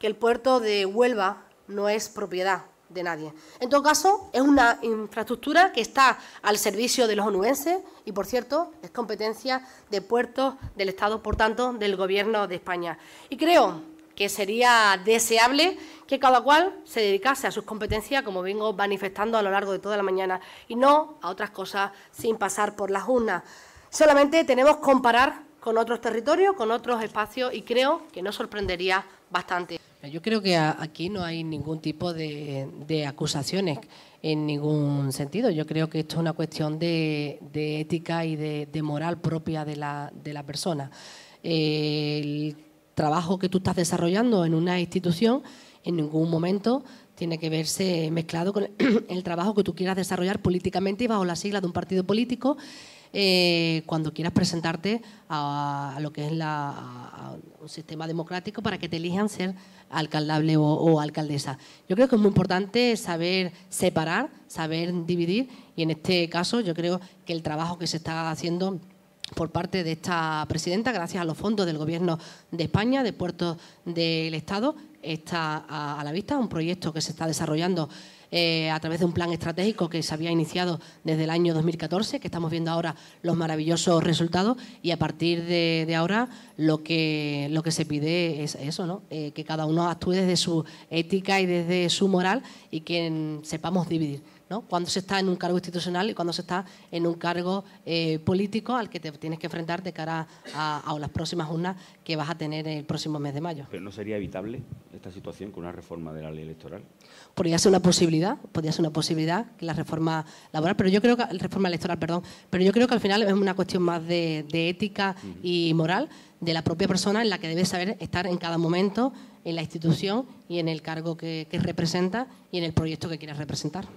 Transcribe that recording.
que el puerto de Huelva no es propiedad de nadie. En todo caso, es una infraestructura que está al servicio de los onuenses y, por cierto, es competencia de puertos del Estado, por tanto, del Gobierno de España. Y creo que sería deseable que cada cual se dedicase a sus competencias, como vengo manifestando a lo largo de toda la mañana, y no a otras cosas sin pasar por las urnas. Solamente tenemos que comparar con otros territorios, con otros espacios y creo que nos sorprendería bastante. Yo creo que aquí no hay ningún tipo de, acusaciones en ningún sentido. Yo creo que esto es una cuestión de, ética y de, moral propia de la, persona. el trabajo que tú estás desarrollando en una institución en ningún momento tiene que verse mezclado con el, el trabajo que tú quieras desarrollar políticamente y bajo la sigla de un partido político eh, cuando quieras presentarte a, lo que es un sistema democrático para que te elijan ser alcaldable o, alcaldesa. Yo creo que es muy importante saber separar, saber dividir y en este caso yo creo que el trabajo que se está haciendo por parte de esta presidenta, gracias a los fondos del Gobierno de España, de puertos del Estado, está a, la vista, un proyecto que se está desarrollando eh, a través de un plan estratégico que se había iniciado desde el año 2014, que estamos viendo ahora los maravillosos resultados y a partir de, ahora lo que, lo que se pide es eso, ¿no? Eh, que cada uno actúe desde su ética y desde su moral y que sepamos dividir. cuando se está en un cargo institucional y cuando se está en un cargo eh, político al que te tienes que enfrentar de cara a, a las próximas urnas que vas a tener el próximo mes de mayo. ¿Pero no sería evitable esta situación con una reforma de la ley electoral? Podría ser una posibilidad, podría ser una posibilidad que la reforma laboral, pero yo creo que reforma electoral, perdón, pero yo creo que al final es una cuestión más de, ética y moral de la propia persona en la que debe saber estar en cada momento en la institución y en el cargo que, que representa y en el proyecto que quiere representar.